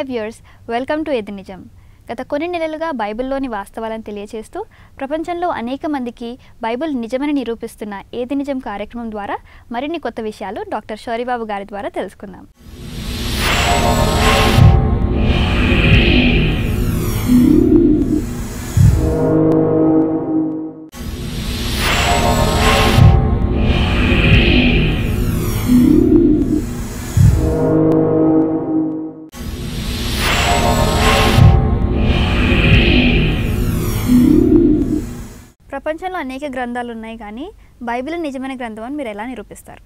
Hi viewers welcome to ఎది నిజం గత కొన్ని నెలలుగా బైబిల్లోని వాస్తవాలను తెలియచేస్తూ ప్రపంచంలో అనేక మందికి బైబిల్ నిజమని నిరూపిస్తున్న ఏది నిజం కార్యక్రమం ద్వారా మరిన్ని కొత్త విషయాలు డాక్టర్ షోరిబాబు గారి ద్వారా తెలుసుకుందాం ప్రపంచంలో అనేక గ్రంథాలు ఉన్నాయి కానీ బైబిల్ నిజమైన గ్రంథం అని మీరు ఎలా నిరూపిస్తారు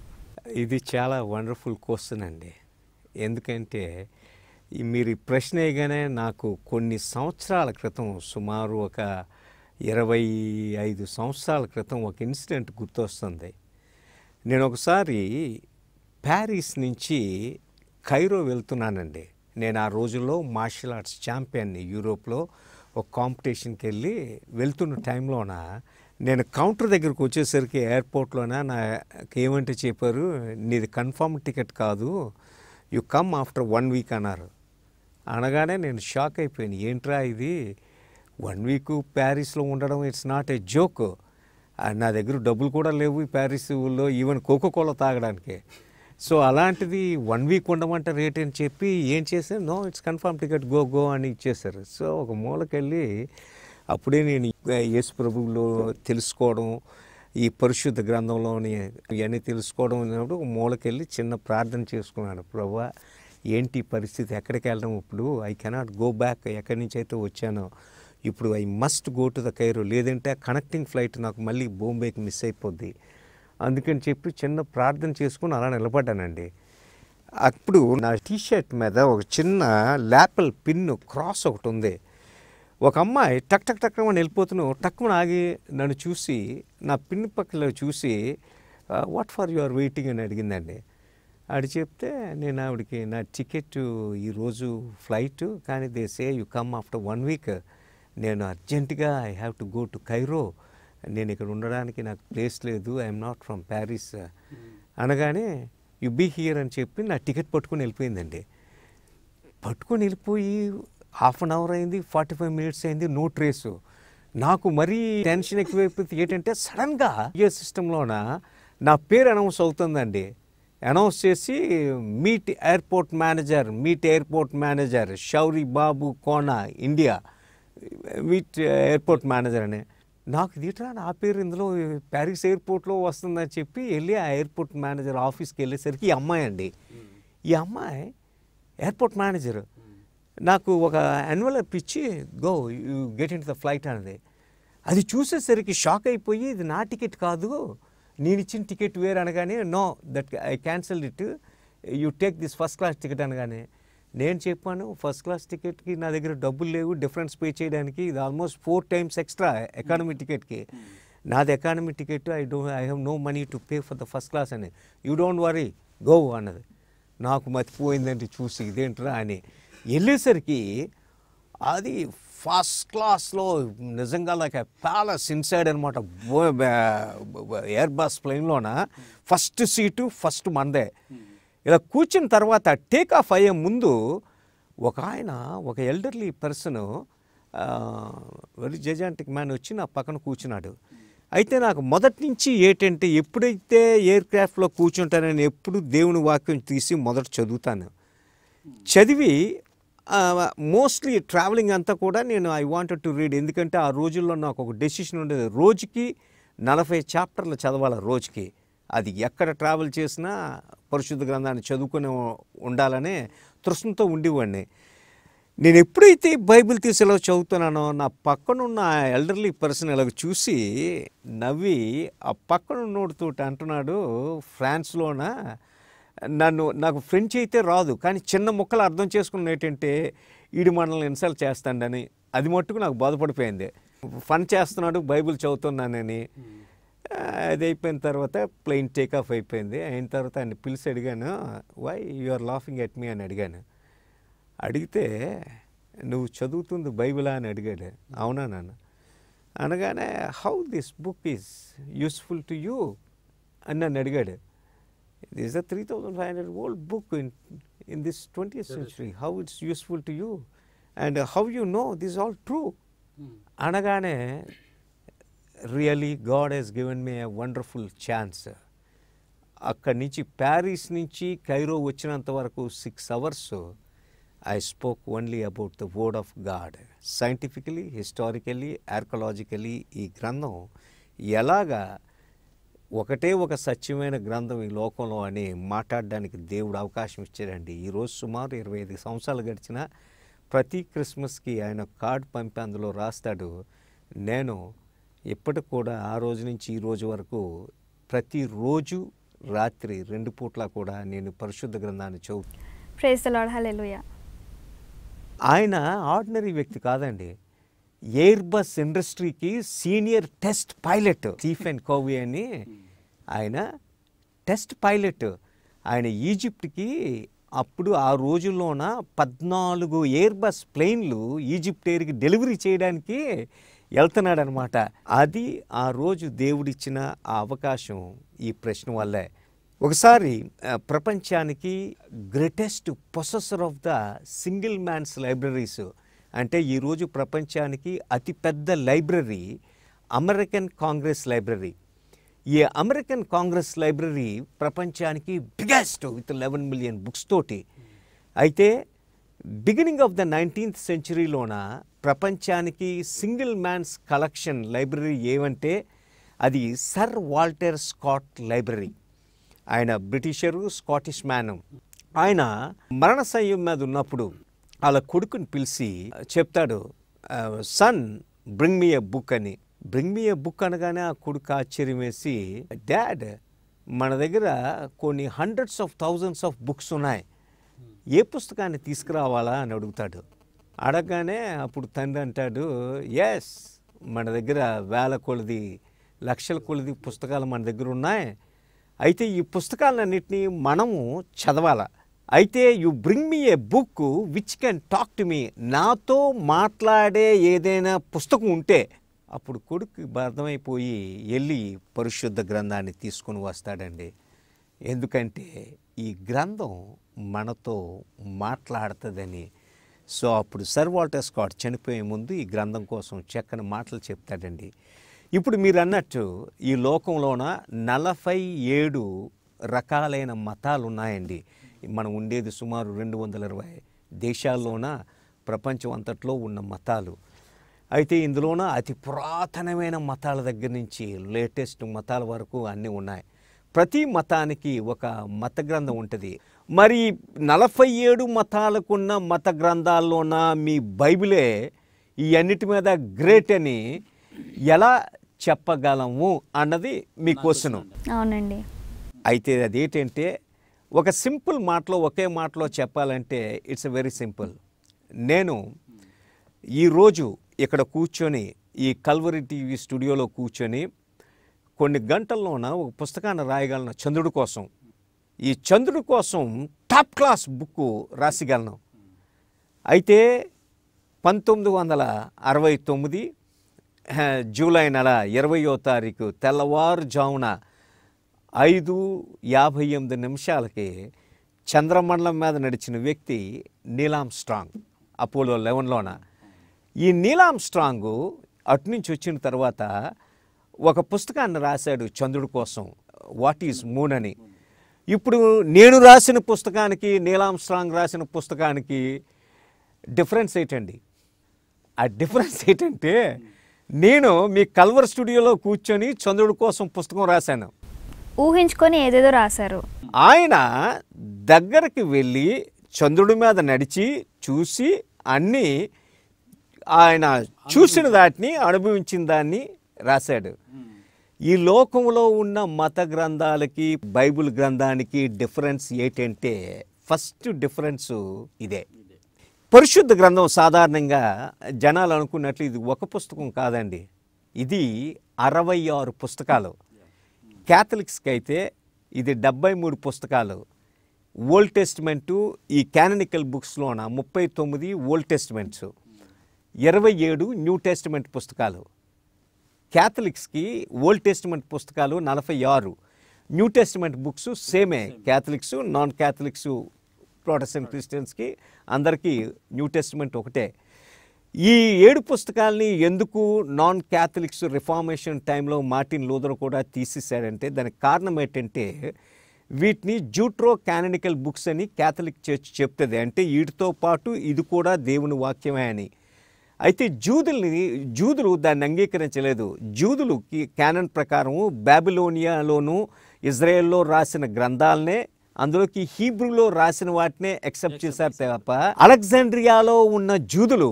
ఇది చాలా వండర్ఫుల్ క్వశ్చన్ అండి ఎందుకంటే మీరు ప్రశ్న ప్రశ్నగానే నాకు కొన్ని సంవత్సరాల క్రితం సుమారు ఒక ఇరవై ఐదు సంవత్సరాల క్రితం ఒక ఇన్సిడెంట్ గుర్తొస్తుంది నేను ఒకసారి ప్యారిస్ నుంచి ఖైరో వెళ్తున్నానండి నేను ఆ రోజుల్లో మార్షల్ ఆర్ట్స్ ఛాంపియన్ని యూరోప్లో ఒక కాంపిటీషన్కి వెళ్ళి వెళ్తున్న టైంలోన నేను కౌంటర్ దగ్గరకు వచ్చేసరికి ఎయిర్పోర్ట్లోనే నాకు ఏమంటే చెప్పారు నీది కన్ఫర్మ్ టికెట్ కాదు you come after one week అన్నారు అనగానే నేను షాక్ అయిపోయాను ఏంట్రా ఇది వన్ వీక్ ప్యారిస్లో ఉండడం ఇట్స్ నాట్ ఏ జోక్ నా దగ్గర డబ్బులు కూడా లేవు ఈ ప్యారిస్లో ఈవెన్ కోకోకోలా తాగడానికి సో అలాంటిది వన్ వీక్ ఉండమంటే రేట్ అని చెప్పి ఏం చేశాను no it's confirm ticket go go అని ఇచ్చేశారు సో ఒక మూలకెళ్ళి అప్పుడే నేను యేసు ప్రభువులో తెలుసుకోవడం ఈ పరిశుద్ధ గ్రంథంలోని ఇవన్నీ తెలుసుకోవడం అన్నప్పుడు మూలకెళ్ళి చిన్న ప్రార్థన చేసుకున్నాను ప్రభా ఏంటి పరిస్థితి ఎక్కడికి వెళ్ళడం ఇప్పుడు ఐ కెనాట్ గో బ్యాక్ ఎక్కడి నుంచి అయితే వచ్చానో ఇప్పుడు I must go to the Cairo లేదంటే కనెక్టింగ్ ఫ్లైట్ నాకు మళ్ళీ బొంబేకి మిస్ అయిపోద్ది అందుకని చెప్పి చిన్న ప్రార్థన చేసుకుని అలా నిలబడ్డానండి అప్పుడు నా టీషర్ట్ మీద ఒక చిన్న లేపల్ పిన్ క్రాస్ ఒకటి ఉంది ఒక అమ్మాయి టక్ టక్ టక్ అని వెళ్ళిపోతున్నావు టక్కున ఆగి నన్ను చూసి నా పిన్ని పక్కలో చూసి వాట్ ఫర్ యువర్ వెయిటింగ్ అని అడిగిందండి అడి చెప్తే నేను ఆవిడకి నా టికెట్ ఈరోజు ఫ్లైట్ కానీ they say you come after one week నేను అర్జెంటుగా I have to go to Cairo నేను ఇక్కడ ఉండడానికి నాకు ప్లేస్ లేదు ఐఎమ్ నాట్ ఫ్రమ్ ప్యారిస్ అనగానే యు బీ హియర్ అని చెప్పి నా టికెట్ పట్టుకొని వెళ్ళిపోయిందండి పట్టుకొని వెళ్ళిపోయి హాఫ్ అన్ అవర్ అయింది ఫార్టీ ఫైవ్ మినిట్స్ అయింది నో ట్రేస్ నాకు మరీ టెన్షన్ ఎక్కువైపోతే ఏంటంటే సడన్గా ఏ సిస్టంలోన నా పేరు అనౌన్స్ అవుతుందండి అనౌన్స్ చేసి meet airport manager meet airport manager షౌరి బాబు కోన ఇండియా మీట్ ఎయిర్పోర్ట్ మేనేజర్ అని నాకు దీట్రా నా పేరు ఇందులో ప్యారిస్ ఎయిర్పోర్ట్లో వస్తుందని చెప్పి వెళ్ళి ఆ ఎయిర్పోర్ట్ మేనేజర్ ఆఫీస్కి వెళ్ళేసరికి ఈ అమ్మాయి అండి ఈ అమ్మాయి ఎయిర్పోర్ట్ మేనేజర్ నాకు ఒక ఎన్వలప్ ఇచ్చి go you get in the flight అనేది అది చూసేసరికి షాక్ అయిపోయి ఇది నా టికెట్ కాదు నేను ఇచ్చిన టికెట్ వేరు అనగానే no that I cancel it you take this first class ticket అనగానే నేను చెప్పాను ఫస్ట్ క్లాస్ టికెట్కి నా దగ్గర డబ్బులు లేవు డిఫరెన్స్ పే చేయడానికి ఇది almost four times extra economy టికెట్కి నాది economy ticket I don't I have no money to pay for the first class అని యూ డోంట్ వరీ గో అన్నది నాకు మతిపోయిందంటే చూసి ఇదేంట్రా అని వెళ్ళేసరికి అది ఫస్ట్ క్లాస్లో నిజంగా లైక్ ప్యాలెస్ ఇన్సైడ్ అనమాట ఎయిర్ బస్ ప్లేన్లోన ఫస్ట్ సీటు ఫస్ట్ మందే ఇలా కూర్చున్న తర్వాత టేక్ ఆఫ్ అయ్యే ముందు ఒక ఆయన ఒక elderly person very gigantic man వచ్చి నా పక్కన కూర్చున్నాడు అయితే నాకు మొదటి నుంచి ఏంటంటే ఎప్పుడైతే ఎయిర్ క్రాఫ్ట్లో కూర్చుంటానని ఎప్పుడు దేవుని వాక్యం తీసి మొదట చదువుతాను చదివి మోస్ట్లీ ట్రావెలింగ్ అంతా కూడా నేను ఐ వాంటెడ్ టు రీడ్ ఎందుకంటే ఆ రోజుల్లో నాకు ఒక డెసిషన్ ఉండేది రోజుకి నలభై చాప్టర్లు చదవాలి రోజుకి అది ఎక్కడ ట్రావెల్ చేసినా పరిశుద్ధ గ్రంథాన్ని చదువుకుని ఉండాలనే తృష్ణతో ఉండేవాడిని నేను ఎప్పుడైతే బైబిల్ తీసి ఎలా చదువుతున్నానో నా పక్కనున్న ఎల్డర్లీ పర్సన్ ఇలా చూసి నవ్వి ఆ పక్కనున్నోడుతో అంటున్నాడు ఫ్రాన్స్లోన నన్ను నాకు ఫ్రెంచ్ అయితే రాదు కానీ చిన్న ముక్కలు అర్థం చేసుకున్న ఏంటంటే ఈడు మనల్ని ఇన్సల్ట్ చేస్తాడని అది మట్టుకు నాకు బాధపడిపోయింది ఫన్ చేస్తున్నాడు బైబిల్ చదువుతున్నానని అది అయిపోయిన తర్వాత ప్లెయిన్ టేక్ ఆఫ్ అయిపోయింది అయిన తర్వాత ఆయన పిలిచి అడిగాను why you are laughing at me అని అడిగాను అడిగితే నువ్వు చదువుతుంది బైబిలా అని అడిగాడు అవునా నాన్న అనగానే how this book is useful to you అని నన్ను అడిగాడు there's a 3,500 old book in, in this 20th century. How it's useful to you and uh, how you know this is all true. Hmm. Anagane, really God has given me a wonderful chance. Akka nichi Paris nichi Cairo varaku 6 hours. I spoke only about the word of God. Scientifically, historically, archaeologically, ee grannam yalaga ఒకటే ఒక సత్యమైన గ్రంథం ఈ లోకంలో అని మాట్లాడడానికి దేవుడు అవకాశం ఇచ్చాడండి ఈరోజు సుమారు ఇరవై ఐదు సంవత్సరాలు గడిచిన ప్రతి క్రిస్మస్కి ఆయన కార్డ్ పంపి అందులో రాస్తాడు నేను ఇప్పటికి కూడా ఆ రోజు నుంచి ఈ రోజు వరకు ప్రతిరోజు రాత్రి రెండు పూట్ల కూడా నేను పరిశుద్ధ గ్రంథాన్ని చదువు ఆయన ఆర్డినరీ వ్యక్తి కాదండి ఎయిర్ బస్ ఇండస్ట్రీకి senior test pilot Stephen Covey అని ఆయన టెస్ట్ పైలట్ ఆయన ఈజిప్ట్కి అప్పుడు ఆ రోజుల్లోన పద్నాలుగు ఎయిర్ బస్ ప్లెయిన్లు ఈజిప్ట్ ఎయిర్కి డెలివరీ చేయడానికి వెళ్తున్నాడనమాట అది ఆ రోజు దేవుడిచ్చిన ఆ అవకాశం ఈ ప్రశ్న వల్లే ఒకసారి ప్రపంచానికి greatest processor of the single man's libraries అంటే ఈరోజు ప్రపంచానికి అతిపెద్ద లైబ్రరీ అమెరికన్ కాంగ్రెస్ లైబ్రరీ ఈ అమెరికన్ కాంగ్రెస్ లైబ్రరీ ప్రపంచానికి biggest with eleven million books తోటి అయితే బిగినింగ్ ఆఫ్ ద నైన్టీన్త్ సెంచరీలోన ప్రపంచానికి సింగిల్ మ్యాన్స్ కలెక్షన్ లైబ్రరీ ఏమంటే అది సర్ వాల్టర్ స్కాట్ లైబ్రరీ ఆయన బ్రిటిషరు స్కాటిష్ మ్యాను ఆయన మరణ సంయం మీద ఉన్నప్పుడు వాళ్ళ కొడుకుని పిలిచి చెప్తాడు son bring me a book అని బ్రింగ్ మీ ఎ బుక్ అనగానే ఆ కొడుకు ఆశ్చర్యం వేసి డాడ్ మన దగ్గర కొన్ని hundreds of thousands of books ఉన్నాయి ఏ పుస్తకాన్ని తీసుకురావాలా అని అడుగుతాడు అడగగానే అప్పుడు తండ్రి అంటాడు ఎస్ మన దగ్గర వేల కొలది లక్షల కొలది పుస్తకాలు మన దగ్గర ఉన్నాయి అయితే ఈ పుస్తకాలన్నింటినీ మనము చదవాలా అయితే you bring me a book which can talk to me నాతో మాట్లాడే ఏదైనా పుస్తకం ఉంటే అప్పుడు కొడుకు అర్థమైపోయి వెళ్ళి పరిశుద్ధ గ్రంథాన్ని తీసుకొని వస్తాడండి ఎందుకంటే ఈ గ్రంథం మనతో మాట్లాడుతుందని సో అప్పుడు సర్ వాల్టర్ స్కాట్ చనిపోయే ముందు ఈ గ్రంథం కోసం చక్కని మాటలు చెప్తాడండి ఇప్పుడు మీరు అన్నట్టు ఈ లోకంలోన నలభై ఏడు రకాలైన మతాలు ఉన్నాయండి మనం ఉండేది సుమారు రెండు వందల ఇరవై దేశాల్లోన ప్రపంచం అంతట్లో ఉన్న మతాలు అయితే ఇందులోన అతి పురాతనమైన మతాల దగ్గర నుంచి లేటెస్ట్ మతాల వరకు అన్నీ ఉన్నాయి ప్రతి మతానికి ఒక మత గ్రంథం ఉంటుంది మరి నలభై ఏడు మతాలకున్న మత గ్రంథాల్లోన మీ బైబిలే ఈ అన్నిటి మీద గ్రేట్ అని ఎలా చెప్పగలము అన్నది మీ క్వశ్చన్ అవునండి అయితే అదేంటంటే ఒక సింపుల్ మాటలో ఒకే మాటలో చెప్పాలంటే ఇట్స్ వెరీ సింపుల్ నేను ఈరోజు ఇక్కడ కూర్చొని ఈ కల్వరి టీవీ స్టూడియోలో కూర్చొని కొన్ని గంటల్లోన ఒక పుస్తకాన్ని రాయగలను చంద్రుడి కోసం ఈ చంద్రుడి కోసం టాప్ క్లాస్ బుక్ రాసిగలను అయితే పంతొమ్మిది వందల అరవై తొమ్మిది జూలై నెల ఇరవయో తారీఖు తెల్లవారుజామున ఐదు యాభై ఎనిమిది నిమిషాలకి చంద్రమండలం మీద నడిచిన వ్యక్తి నీలాం స్ట్రాంగ్ అపోలో లెవెన్లోన ఈ నీలాం స్ట్రాంగు అటు నుంచి వచ్చిన తర్వాత ఒక పుస్తకాన్ని రాశాడు చంద్రుడి కోసం వాట్ ఈజ్ మూన్ అని ఇప్పుడు నేను రాసిన పుస్తకానికి నీలాం స్ట్రాంగ్ రాసిన పుస్తకానికి డిఫరెన్స్ ఏంటండి ఆ డిఫరెన్స్ ఏంటంటే నేను మీ కల్వర్ స్టూడియోలో కూర్చొని చంద్రుడి కోసం పుస్తకం రాశాను ఊహించుకొని ఏదేదో రాశారు ఆయన దగ్గరికి వెళ్ళి చంద్రుడి మీద నడిచి చూసి అన్ని ఆయన చూసిన దాటిని అనుభవించిన దాన్ని రాశాడు ఈ లోకంలో ఉన్న మత గ్రంథాలకి బైబుల్ గ్రంథానికి డిఫరెన్స్ ఏంటంటే ఫస్ట్ డిఫరెన్స్ ఇదే పరిశుద్ధ గ్రంథం సాధారణంగా జనాలు అనుకున్నట్లు ఇది ఒక పుస్తకం కాదండి ఇది అరవై ఆరు పుస్తకాలు క్యాథలిక్స్కి అయితే ఇది డెబ్బై మూడు పుస్తకాలు ఓల్డ్ టెస్ట్మెంటు ఈ క్యాననికల్ బుక్స్లోన ముప్పై తొమ్మిది ఓల్డ్ టెస్ట్మెంట్స్ ఇరవై ఏడు న్యూ టెస్ట్మెంట్ పుస్తకాలు క్యాథలిక్స్కి ఓల్డ్ టెస్ట్మెంట్ పుస్తకాలు నలభై ఆరు న్యూ టెస్ట్మెంట్ బుక్స్ సేమే క్యాథలిక్స్ నాన్ క్యాథలిక్స్ ప్రొటెస్టెంట్ క్రిస్టియన్స్కి అందరికీ న్యూ టెస్ట్మెంట్ ఒకటే ఈ ఏడు పుస్తకాలని ఎందుకు నాన్ క్యాథలిక్స్ రిఫార్మేషన్ టైంలో మార్టిన్ లూదర్ కూడా తీసేశాడంటే దానికి కారణం ఏంటంటే వీటిని జూట్రో క్యాననికల్ బుక్స్ అని క్యాథలిక్ చర్చ్ చెప్తుంది అంటే వీటితో పాటు ఇది కూడా దేవుని వాక్యమే అని అయితే జూదుల్ని జూదులు దాన్ని అంగీకరించలేదు జూదులు క్యానన్ ప్రకారం బాబిలోనియాలోను ఇజ్రాయెల్లో రాసిన గ్రంథాలనే అందులోకి హీబ్రూలో రాసిన వాటినే ఎక్సెప్ట్ చేశారు తప్ప అలెగ్జాండ్రియాలో ఉన్న జూదులు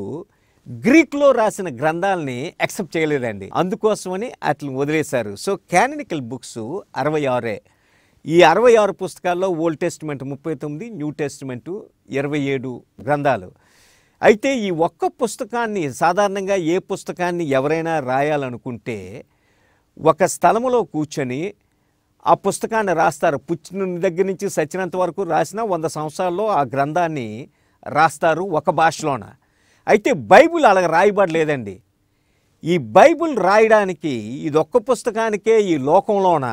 గ్రీక్లో రాసిన గ్రంథాలని యాక్సెప్ట్ చేయలేదండి అందుకోసమని వాటిని వదిలేశారు సో క్యానినికల్ బుక్స్ అరవై ఆరే ఈ అరవై ఆరు పుస్తకాల్లో ఓల్డ్ టెస్ట్మెంట్ ముప్పై తొమ్మిది న్యూ టెస్ట్మెంట్ ఇరవై ఏడు గ్రంథాలు అయితే ఈ ఒక్క పుస్తకాన్ని సాధారణంగా ఏ పుస్తకాన్ని ఎవరైనా రాయాలనుకుంటే ఒక స్థలంలో కూర్చొని ఆ పుస్తకాన్ని రాస్తారు పుచ్చిన దగ్గర నుంచి సచ్చినంత వరకు రాసిన వంద సంవత్సరాల్లో ఆ గ్రంథాన్ని రాస్తారు ఒక భాషలోన అయితే బైబుల్ అలాగ రాయబడలేదండి ఈ బైబుల్ రాయడానికి ఒక్క పుస్తకానికే ఈ లోకంలోన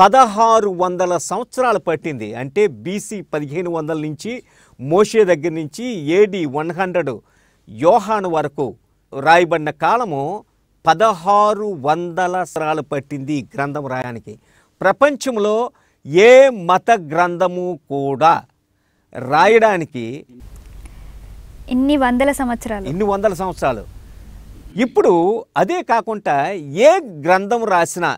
పదహారు వందల సంవత్సరాలు పట్టింది అంటే బీసీ పదిహేను వందల నుంచి మోషే దగ్గర నుంచి ఏడి వన్ హండ్రెడ్ యోహాను వరకు రాయబడిన కాలము పదహారు వందల సరాలు పట్టింది ఈ గ్రంథం రాయడానికి ప్రపంచంలో ఏ మత గ్రంథము కూడా రాయడానికి ఇన్ని వందల సంవత్సరాలు ఇన్ని వందల సంవత్సరాలు ఇప్పుడు అదే కాకుండా ఏ గ్రంథం రాసినా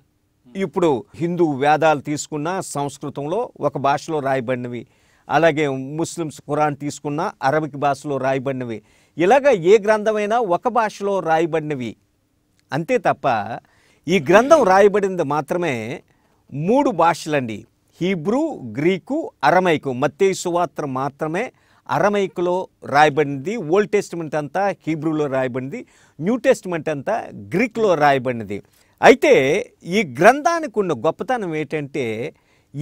ఇప్పుడు హిందూ వేదాలు తీసుకున్న సంస్కృతంలో ఒక భాషలో రాయబడినవి అలాగే ముస్లిమ్స్ ఖురాన్ తీసుకున్న అరబిక్ భాషలో రాయబడినవి ఇలాగ ఏ గ్రంథమైనా ఒక భాషలో రాయబడినవి అంతే తప్ప ఈ గ్రంథం రాయబడింది మాత్రమే మూడు భాషలండి హీబ్రూ గ్రీకు అరమైకు మత్తేసు వాత్ర మాత్రమే అరమైకులో రాయబడింది ఓల్డ్ టెస్ట్మెంట్ అంతా హీబ్రూలో రాయబడింది న్యూ టెస్ట్మెంట్ అంతా గ్రీక్లో రాయబడినది అయితే ఈ గ్రంథానికి ఉన్న గొప్పతనం ఏంటంటే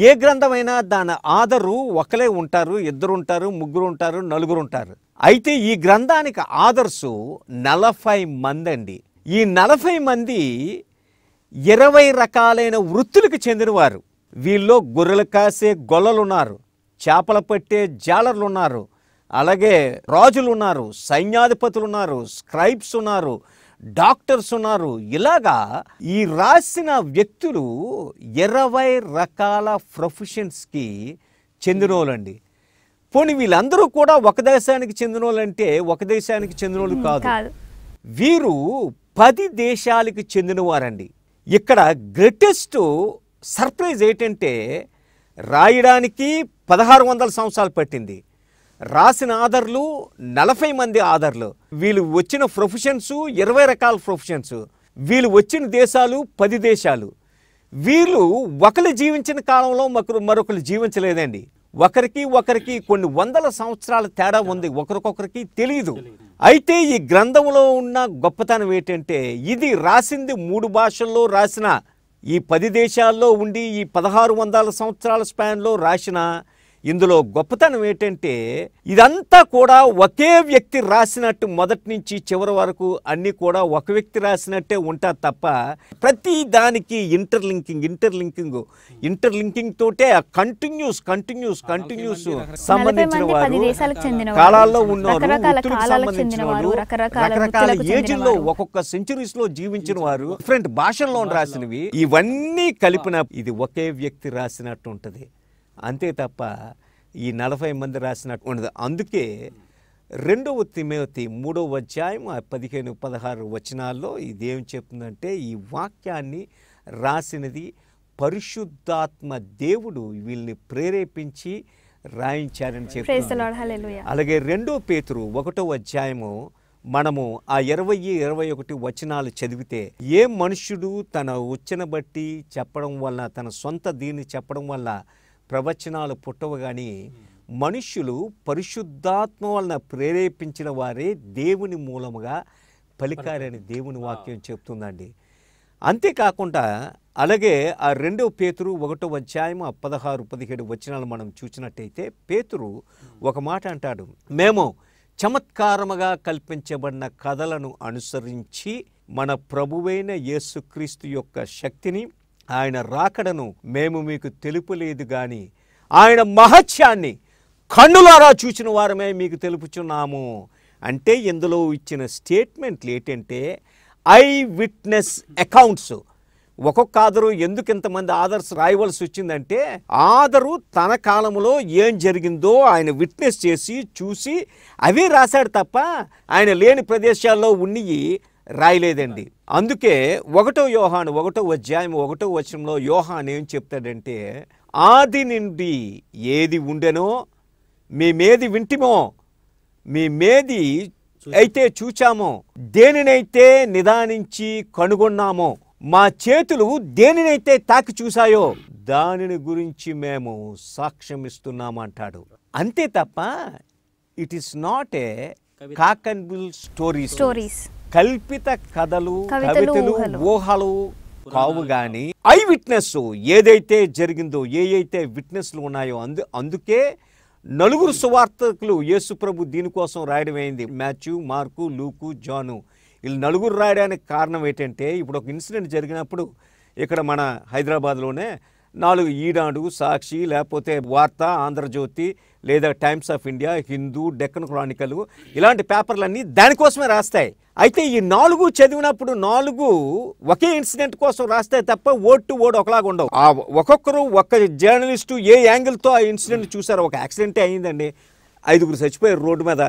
ఏ గ్రంథమైనా దాని ఆదరు ఒకలే ఉంటారు ఇద్దరు ఉంటారు ముగ్గురు ఉంటారు నలుగురు ఉంటారు అయితే ఈ గ్రంథానికి ఆదర్శు నలభై మంది అండి ఈ నలభై మంది ఇరవై రకాలైన వృత్తులకు చెందినవారు వీళ్ళు గొర్రెలు కాసే గొల్లలున్నారు చేపలు పట్టే జాలర్లు ఉన్నారు అలాగే రాజులు ఉన్నారు సైన్యాధిపతులు ఉన్నారు స్క్రైబ్స్ ఉన్నారు డాక్టర్స్ ఉన్నారు ఇలాగా ఈ రాసిన వ్యక్తులు ఇరవై రకాల ప్రొఫెషన్స్కి చెందినోళ్ళండి పోనీ వీళ్ళందరూ కూడా ఒక దేశానికి చెందినోళ్ళంటే ఒక దేశానికి చెందినోళ్ళు కాదు వీరు పది దేశాలకు చెందినవారండి ఇక్కడ గ్రేటెస్ట్ సర్ప్రైజ్ ఏంటంటే రాయడానికి పదహారు వందల సంవత్సరాలు పట్టింది రాసిన ఆధార్లు నలభై మంది ఆధార్లు వీళ్ళు వచ్చిన ప్రొఫెషన్స్ ఇరవై రకాల ప్రొఫెషన్స్ వీళ్ళు వచ్చిన దేశాలు పది దేశాలు వీళ్ళు ఒకరు జీవించిన కాలంలో ఒకరు మరొకరు జీవించలేదండి ఒకరికి ఒకరికి కొన్ని వందల సంవత్సరాల తేడా ఉంది ఒకరికొకరికి తెలియదు అయితే ఈ గ్రంథంలో ఉన్న గొప్పతనం ఏంటంటే ఇది రాసింది మూడు భాషల్లో రాసిన ఈ పది దేశాల్లో ఉండి ఈ పదహారు వందల సంవత్సరాల స్పాన్లో రాసిన ఇందులో గొప్పతనం ఏంటంటే ఇదంతా కూడా ఒకే వ్యక్తి రాసినట్టు మొదటి నుంచి చివరి వరకు అన్నీ కూడా ఒక వ్యక్తి రాసినట్టే ఉంటా తప్ప ప్రతి దానికి ఇంటర్లింకింగ్ ఇంటర్లింకింగ్ ఇంటర్లింకింగ్ తోటే కంటిన్యూస్ కంటిన్యూస్ కంటిన్యూస్ సంబంధించిన వారు కాలాల్లో ఉన్న సంబంధించిన వారు రకరకాల ఏజ్ల్లో ఒక్కొక్క సెంచురీస్ లో జీవించిన వారు డిఫరెంట్ భాషల్లో రాసినవి ఇవన్నీ కలిపిన ఇది ఒకే వ్యక్తి రాసినట్టు ఉంటుంది అంతే తప్ప ఈ నలభై మంది రాసినట్టు ఉండదు అందుకే రెండవ తిమోతి మూడవ అధ్యాయం పదిహేను పదహారు వచనాల్లో ఇదేం చెప్తుందంటే ఈ వాక్యాన్ని రాసినది పరిశుద్ధాత్మ దేవుడు వీళ్ళని ప్రేరేపించి రాయించారని చెప్పి అలాగే రెండో పేతురు ఒకటో అధ్యాయము మనము ఆ ఇరవై ఇరవై ఒకటి వచనాలు చదివితే ఏ మనుషుడు తన వచ్చిన బట్టి చెప్పడం వల్ల తన సొంత దీన్ని చెప్పడం వల్ల ప్రవచనాలు పుట్టవు కానీ మనుష్యులు పరిశుద్ధాత్మ వలన ప్రేరేపించిన వారే దేవుని మూలముగా పలికారని దేవుని వాక్యం చెప్తుందండి అంతేకాకుండా అలాగే ఆ రెండవ పేతురు ఒకటో అధ్యాయం ఆ పదహారు పదిహేడు వచనాలు మనం చూసినట్టయితే పేతురు ఒక మాట అంటాడు మేము చమత్కారముగా కల్పించబడిన కథలను అనుసరించి మన ప్రభువైన యేసుక్రీస్తు యొక్క శక్తిని ఆయన రాకడను మేము మీకు తెలుపలేదు కానీ ఆయన మహత్యాన్ని కన్నులారా చూసిన వారమే మీకు తెలుపుచున్నాము అంటే ఇందులో ఇచ్చిన స్టేట్మెంట్లు ఏంటంటే ఐ విట్నెస్ అకౌంట్స్ ఒక్కొక్క ఆదరు ఎందుకు ఇంతమంది ఆదర్స్ రాయవలసి వచ్చిందంటే ఆదరు తన కాలంలో ఏం జరిగిందో ఆయన విట్నెస్ చేసి చూసి అవే రాశాడు తప్ప ఆయన లేని ప్రదేశాల్లో ఉన్నవి రాయలేదండి అందుకే ఒకటో యోహాను ఒకటో అధ్యాయం ఒకటో వచనంలో యోహాన్ ఏం చెప్తాడంటే ఆది నుండి ఏది ఉండెనో మేమేది వింటిమో మేమేది అయితే చూచామో దేనినైతే నిదానించి కనుగొన్నామో మా చేతులు దేనినైతే తాకి చూశాయో దానిని గురించి మేము సాక్ష్యం అంటాడు అంతే తప్ప it is not a cock and bull stories కల్పిత కథలు కవితలు ఊహలు కావు గాని ఐ విట్నెస్ ఏదైతే జరిగిందో ఏ అయితే విట్నెస్లు ఉన్నాయో అందు అందుకే నలుగురు సువార్తకులు యేసుప్రభు దీనికోసం రాయడం అయింది మ్యాథ్యూ మార్కు లూకు జాను వీళ్ళు నలుగురు రాయడానికి కారణం ఏంటంటే ఇప్పుడు ఒక ఇన్సిడెంట్ జరిగినప్పుడు ఇక్కడ మన హైదరాబాద్లోనే నాలుగు ఈనాడు సాక్షి లేకపోతే వార్త ఆంధ్రజ్యోతి లేదా Times of India Hindu Deccan Chronicle ఇలాంటి పేపర్లన్నీ దానికోసమే రాస్తాయి అయితే ఈ నాలుగు చదివినప్పుడు నాలుగు ఒకే ఇన్సిడెంట్ కోసం రాస్తే తప్ప ఓటు టు ఓడ్ ఒకలాగా ఉండవు ఆ ఒక్కొక్కరు ఒక్క జర్నలిస్టు ఏ యాంగిల్తో ఆ ఇన్సిడెంట్ చూసారో ఒక యాక్సిడెంటే అయిందండి ఐదుగురు చచ్చిపోయారు రోడ్డు మీద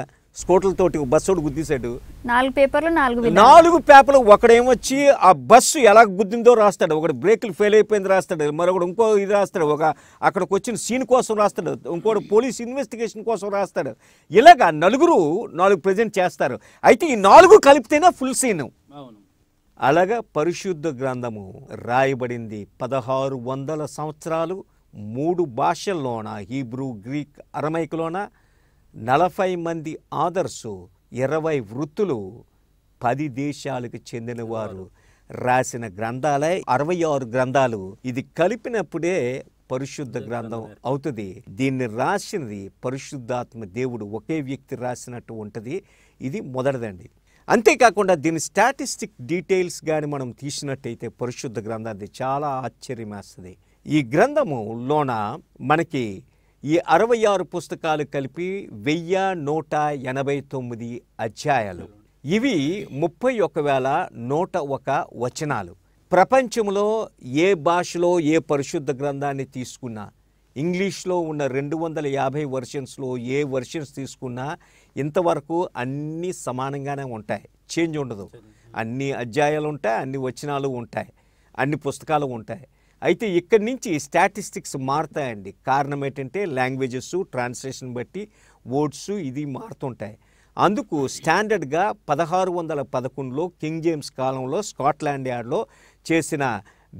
బస్సు బస్సుడు గుద్దీశాడు నాలుగు పేపర్లు నాలుగు నాలుగు పేపర్లు ఒకడేమొచ్చి ఆ బస్సు ఎలా గుద్దిందో రాస్తాడు ఒకటి బ్రేకులు ఫెయిల్ అయిపోయింది రాస్తాడు మరొకడు ఇంకో ఇది రాస్తాడు ఒక అక్కడికి వచ్చిన సీన్ కోసం రాస్తాడు ఇంకోటి పోలీస్ ఇన్వెస్టిగేషన్ కోసం రాస్తాడు ఇలాగ నలుగురు నాలుగు ప్రజెంట్ చేస్తారు అయితే ఈ నాలుగు కలిపితేనే ఫుల్ సీన్ అలాగా పరిశుద్ధ గ్రంథము రాయబడింది పదహారు వందల సంవత్సరాలు మూడు భాషల్లోన హీబ్రూ గ్రీక్ అరమైక్లోన నలభై మంది ఆదర్శు ఇరవై వృత్తులు పది దేశాలకు చెందినవారు రాసిన గ్రంథాలే అరవై ఆరు గ్రంథాలు ఇది కలిపినప్పుడే పరిశుద్ధ గ్రంథం అవుతుంది దీన్ని రాసినది పరిశుద్ధాత్మ దేవుడు ఒకే వ్యక్తి రాసినట్టు ఉంటుంది ఇది మొదటిదండి అంతేకాకుండా దీని స్టాటిస్టిక్ డీటెయిల్స్ కానీ మనం తీసినట్టయితే పరిశుద్ధ గ్రంథాన్ని చాలా ఆశ్చర్యం ఈ ఈ గ్రంథములోన మనకి ఈ అరవై ఆరు పుస్తకాలు కలిపి వెయ్యి నూట ఎనభై తొమ్మిది అధ్యాయాలు ఇవి ముప్పై ఒక వేల నూట ఒక వచనాలు ప్రపంచంలో ఏ భాషలో ఏ పరిశుద్ధ గ్రంథాన్ని తీసుకున్నా ఇంగ్లీష్లో ఉన్న రెండు వందల యాభై వర్షన్స్లో ఏ వర్షన్స్ తీసుకున్నా ఇంతవరకు అన్నీ సమానంగానే ఉంటాయి చేంజ్ ఉండదు అన్ని అధ్యాయాలు ఉంటాయి అన్ని వచనాలు ఉంటాయి అన్ని పుస్తకాలు ఉంటాయి అయితే ఇక్కడి నుంచి స్టాటిస్టిక్స్ మారుతాయండి కారణం ఏంటంటే లాంగ్వేజెస్ ట్రాన్స్లేషన్ బట్టి ఓట్స్ ఇది మారుతుంటాయి అందుకు స్టాండర్డ్గా పదహారు వందల పదకొండులో కింగ్ జేమ్స్ కాలంలో స్కాట్లాండ్ యార్డ్లో చేసిన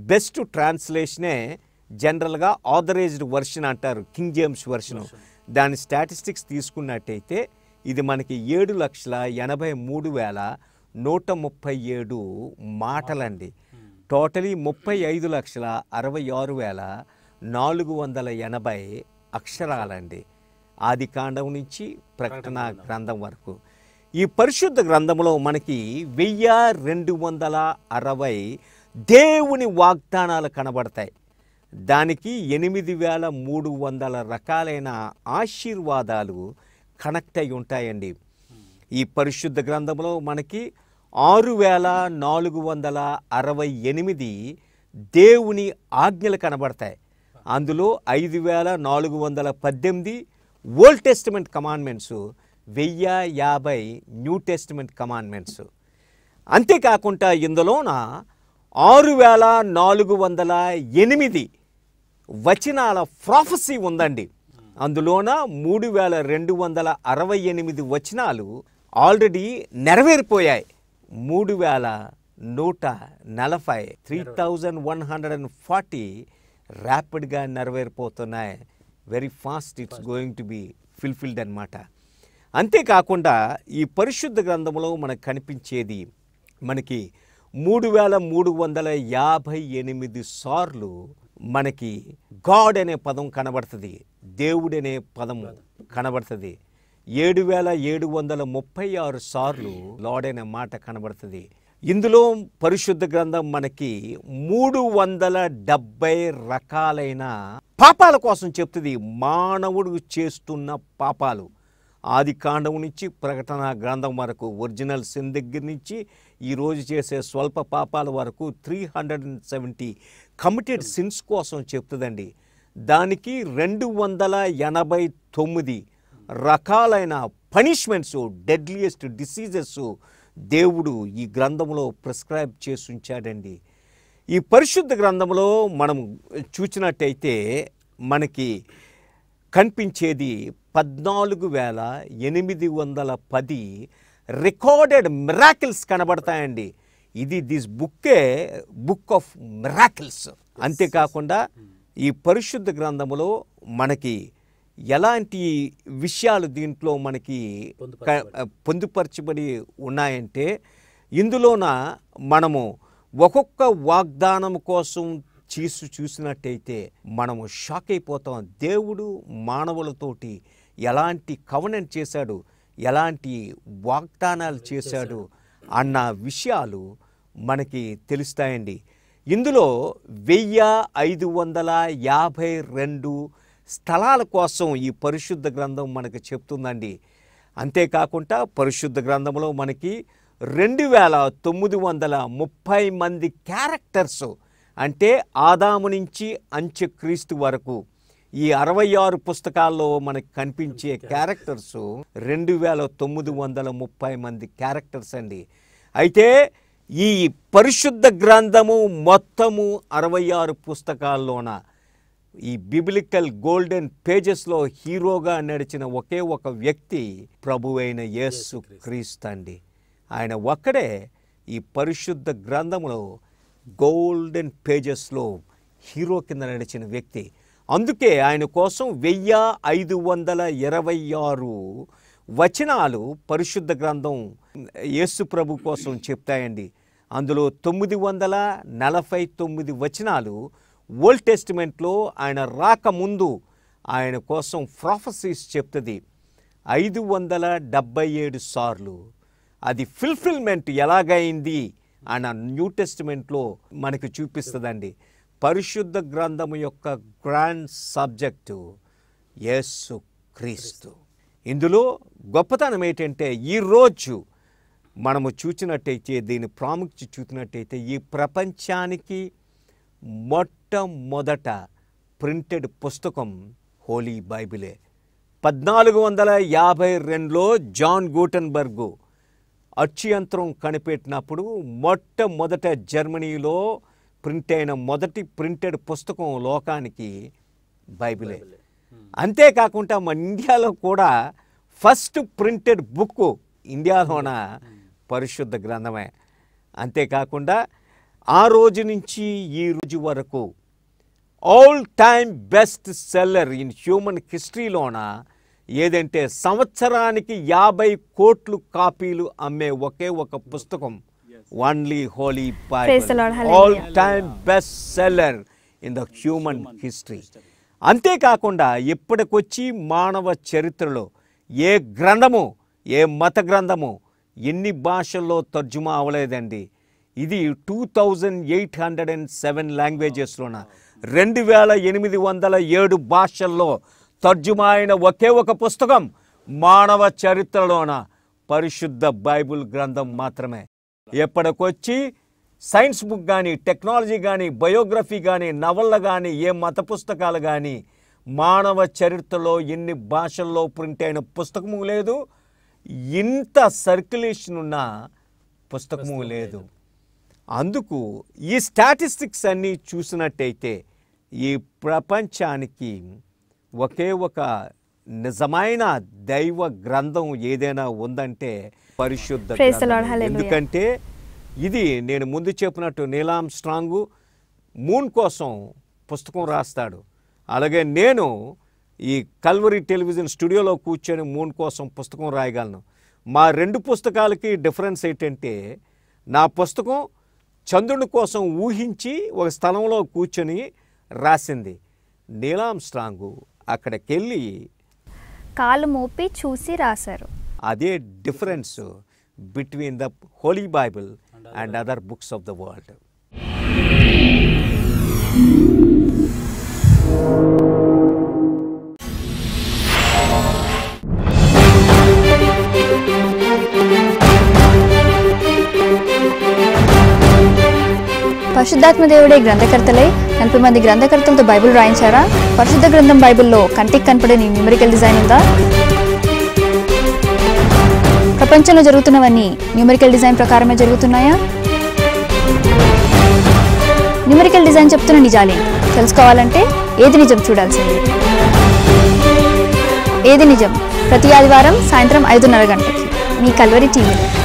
బెస్ట్ ట్రాన్స్లేషనే జనరల్గా ఆథరైజ్డ్ వర్షన్ అంటారు కింగ్ జేమ్స్ వర్షన్ దాని స్టాటిస్టిక్స్ తీసుకున్నట్టయితే ఇది మనకి ఏడు లక్షల ఎనభై మూడు వేల నూట ముప్పై ఏడు మాటలండి టోటలీ ముప్పై ఐదు లక్షల అరవై ఆరు వేల నాలుగు వందల ఎనభై అక్షరాలండి ఆది కాండం నుంచి ప్రకటన గ్రంథం వరకు ఈ పరిశుద్ధ గ్రంథంలో మనకి వెయ్యి రెండు వందల అరవై దేవుని వాగ్దానాలు కనబడతాయి దానికి ఎనిమిది వేల మూడు వందల రకాలైన ఆశీర్వాదాలు కనెక్ట్ అయి ఉంటాయండి ఈ పరిశుద్ధ గ్రంథంలో మనకి ఆరు వేల నాలుగు వందల అరవై ఎనిమిది దేవుని ఆజ్ఞలు కనబడతాయి అందులో ఐదు వేల నాలుగు వందల పద్దెనిమిది ఓల్డ్ టెస్టిమెంట్ కమాండ్మెంట్స్ వెయ్యి యాభై న్యూ టెస్టిమెంట్ కమాండ్మెంట్స్ అంతేకాకుండా ఇందులోన ఆరు వేల నాలుగు వందల ఎనిమిది వచనాల ప్రాఫసీ ఉందండి అందులోన మూడు వేల రెండు వందల అరవై ఎనిమిది వచనాలు ఆల్రెడీ నెరవేరిపోయాయి మూడు వేల నూట నలభై three thousand one hundred and forty ర్యాపిడ్గా నెరవేరిపోతున్నాయి very fast it's going to be fulfilled అనమాట అంతేకాకుండా ఈ పరిశుద్ధ గ్రంథంలో మనకు కనిపించేది మనకి మూడు వేల మూడు వందల యాభై ఎనిమిది సార్లు మనకి గాడ్ అనే పదం కనబడుతుంది దేవుడు అనే పదం కనబడుతుంది ఏడు వేల ఏడు వందల ముప్పై ఆరు సార్లు లాడైన మాట కనబడుతుంది ఇందులో పరిశుద్ధ గ్రంథం మనకి మూడు వందల డెబ్బై రకాలైన పాపాల కోసం చెప్తుంది మానవుడు చేస్తున్న పాపాలు ఆది కాండం నుంచి ప్రకటన గ్రంథం వరకు ఒరిజినల్ సిన్ దగ్గర నుంచి ఈరోజు చేసే స్వల్ప పాపాల వరకు three hundred and seventy committed sins కోసం చెప్తుందండి దానికి రెండు వందల ఎనభై తొమ్మిది రకాలైన పనిష్మెంట్స్ డెడ్లియెస్ట్ డిసీజెస్ దేవుడు ఈ గ్రంథంలో ప్రిస్క్రైబ్ చేసి ఉంచాడండి ఈ పరిశుద్ధ గ్రంథంలో మనం చూసినట్టయితే మనకి కనిపించేది పద్నాలుగు వేల ఎనిమిది వందల పది రికార్డెడ్ మిరాకిల్స్ కనబడతాయండి ఇది దిస్ బుక్కే బుక్ ఆఫ్ మిరాకిల్స్ అంతేకాకుండా ఈ పరిశుద్ధ గ్రంథములో మనకి ఎలాంటి విషయాలు దీంట్లో మనకి పొందుపరచబడి ఉన్నాయంటే ఇందులోన మనము ఒక్కొక్క వాగ్దానం కోసం చీసు చూసినట్టయితే మనము షాక్ అయిపోతాం దేవుడు మానవులతోటి ఎలాంటి కవనెంట్ చేశాడు ఎలాంటి వాగ్దానాలు చేశాడు అన్న విషయాలు మనకి తెలుస్తాయండి ఇందులో వెయ్యి ఐదు వందల యాభై రెండు స్థలాల కోసం ఈ పరిశుద్ధ గ్రంథం మనకు చెప్తుందండి అంతేకాకుండా పరిశుద్ధ గ్రంథంలో మనకి రెండు వేల తొమ్మిది వందల ముప్పై మంది క్యారెక్టర్స్ అంటే ఆదాము నుంచి అంత్యక్రీస్తు వరకు ఈ అరవై ఆరు పుస్తకాల్లో మనకు కనిపించే క్యారెక్టర్స్ రెండు వేల తొమ్మిది వందల ముప్పై మంది క్యారెక్టర్స్ అండి అయితే ఈ పరిశుద్ధ గ్రంథము మొత్తము అరవై ఆరు పుస్తకాల్లోన ఈ బిబిలికల్ గోల్డెన్ పేజెస్లో హీరోగా నడిచిన ఒకే ఒక వ్యక్తి ప్రభు అయిన యేసు అండి ఆయన ఒక్కడే ఈ పరిశుద్ధ గ్రంథంలో గోల్డెన్ పేజెస్లో హీరో కింద నడిచిన వ్యక్తి అందుకే ఆయన కోసం వెయ్యి ఐదు వందల ఇరవై ఆరు వచనాలు పరిశుద్ధ గ్రంథం యేసు ప్రభు కోసం చెప్తాయండి అందులో తొమ్మిది వందల నలభై తొమ్మిది వచనాలు ఓల్డ్ టెస్టిమెంట్లో ఆయన రాకముందు ఆయన కోసం ప్రాఫసీస్ చెప్తుంది ఐదు వందల డెబ్బై ఏడు సార్లు అది ఫుల్ఫిల్మెంట్ ఎలాగైంది ఆయన న్యూ టెస్టిమెంట్లో మనకు చూపిస్తుందండి పరిశుద్ధ గ్రంథం యొక్క గ్రాండ్ సబ్జెక్టు యేసు క్రీస్తు ఇందులో గొప్పతనం ఏంటంటే ఈరోజు మనము చూచినట్టయితే దీని ప్రాముఖ్యత చూసినట్టయితే ఈ ప్రపంచానికి మొట్ట మొట్టమొదట ప్రింటెడ్ పుస్తకం హోలీ బైబిలే పద్నాలుగు వందల యాభై రెండులో జాన్ గూటన్బర్గు అచ్చియంత్రం కనిపెట్టినప్పుడు మొట్టమొదట జర్మనీలో ప్రింట్ అయిన మొదటి ప్రింటెడ్ పుస్తకం లోకానికి బైబిలే అంతేకాకుండా మన ఇండియాలో కూడా ఫస్ట్ ప్రింటెడ్ బుక్ ఇండియాలోన పరిశుద్ధ గ్రంథమే అంతేకాకుండా ఆ రోజు నుంచి ఈ రోజు వరకు all time best seller in human హిస్టరీలోన ఏదంటే సంవత్సరానికి యాభై కోట్లు కాపీలు అమ్మే ఒకే ఒక పుస్తకం only holy all time best seller in the human history అంతేకాకుండా ఇప్పటికొచ్చి మానవ చరిత్రలో ఏ గ్రంథము ఏ మత గ్రంథము ఎన్ని భాషల్లో తర్జుమా అవ్వలేదండి ఇది two thousand eight hundred and seven లాంగ్వేజెస్లోన రెండు వేల ఎనిమిది వందల ఏడు భాషల్లో తర్జుమాయిన అయిన ఒకే ఒక పుస్తకం మానవ చరిత్రలోన పరిశుద్ధ బైబుల్ గ్రంథం మాత్రమే ఎప్పటికొచ్చి సైన్స్ బుక్ కానీ టెక్నాలజీ కానీ బయోగ్రఫీ కానీ నవళ్ళ కానీ ఏ మత పుస్తకాలు కానీ మానవ చరిత్రలో ఎన్ని భాషల్లో ప్రింట్ అయిన పుస్తకము లేదు ఇంత సర్క్యులేషన్ ఉన్న పుస్తకము లేదు అందుకు ఈ స్టాటిస్టిక్స్ అన్నీ చూసినట్టయితే ఈ ప్రపంచానికి ఒకే ఒక నిజమైన దైవ గ్రంథం ఏదైనా ఉందంటే పరిశుద్ధ ఎందుకంటే ఇది నేను ముందు చెప్పినట్టు నీలాం స్ట్రాంగు మూన్ కోసం పుస్తకం రాస్తాడు అలాగే నేను ఈ కల్వరి టెలివిజన్ స్టూడియోలో కూర్చొని మూన్ కోసం పుస్తకం రాయగలను మా రెండు పుస్తకాలకి డిఫరెన్స్ ఏంటంటే నా పుస్తకం చంద్రుని కోసం ఊహించి ఒక స్థలంలో కూర్చొని రాసింది నీలాం స్ట్రాంగ్ అక్కడికెళ్ళి కాలు మోపి చూసి రాశారు అదే difference between the holy Bible and other books of the world పశుద్ధాత్మ దేవుడే గ్రంథకర్తలై ఎంతమంది మంది గ్రంథకర్తలతో బైబిల్ రాయించారా పరిశుద్ధ గ్రంథం బైబిల్లో కంటికి కనపడని న్యూమరికల్ డిజైన్ ఉందా ప్రపంచంలో జరుగుతున్నవన్నీ న్యూమరికల్ డిజైన్ ప్రకారమే జరుగుతున్నాయా న్యూమరికల్ డిజైన్ చెప్తున్న నిజాలే తెలుసుకోవాలంటే ఏది నిజం చూడాల్సింది ఏది నిజం ప్రతి ఆదివారం సాయంత్రం ఐదున్నర గంటలకి మీ కల్వరి టీవీలో